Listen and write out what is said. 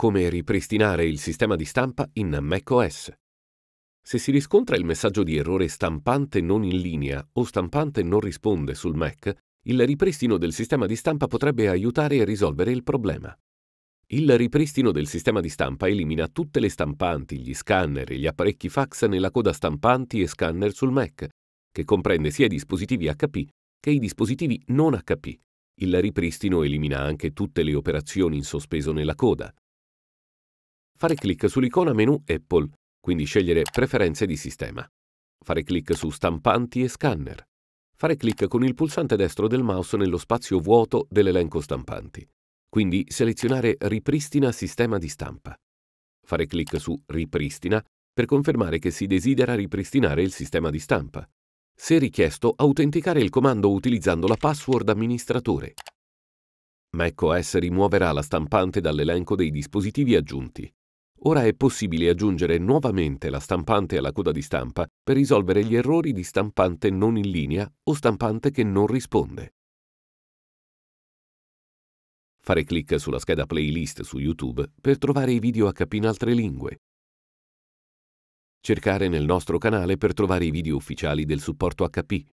come ripristinare il sistema di stampa in macOS. Se si riscontra il messaggio di errore stampante non in linea o stampante non risponde sul Mac, il ripristino del sistema di stampa potrebbe aiutare a risolvere il problema. Il ripristino del sistema di stampa elimina tutte le stampanti, gli scanner e gli apparecchi fax nella coda stampanti e scanner sul Mac, che comprende sia i dispositivi HP che i dispositivi non HP. Il ripristino elimina anche tutte le operazioni in sospeso nella coda, fare clic sull'icona menu Apple, quindi scegliere Preferenze di sistema. Fare clic su Stampanti e Scanner. Fare clic con il pulsante destro del mouse nello spazio vuoto dell'elenco stampanti. Quindi selezionare Ripristina sistema di stampa. Fare clic su Ripristina per confermare che si desidera ripristinare il sistema di stampa. Se richiesto, autenticare il comando utilizzando la password amministratore. macOS rimuoverà la stampante dall'elenco dei dispositivi aggiunti. Ora è possibile aggiungere nuovamente la stampante alla coda di stampa per risolvere gli errori di stampante non in linea o stampante che non risponde. Fare clic sulla scheda playlist su YouTube per trovare i video HP in altre lingue. Cercare nel nostro canale per trovare i video ufficiali del supporto HP.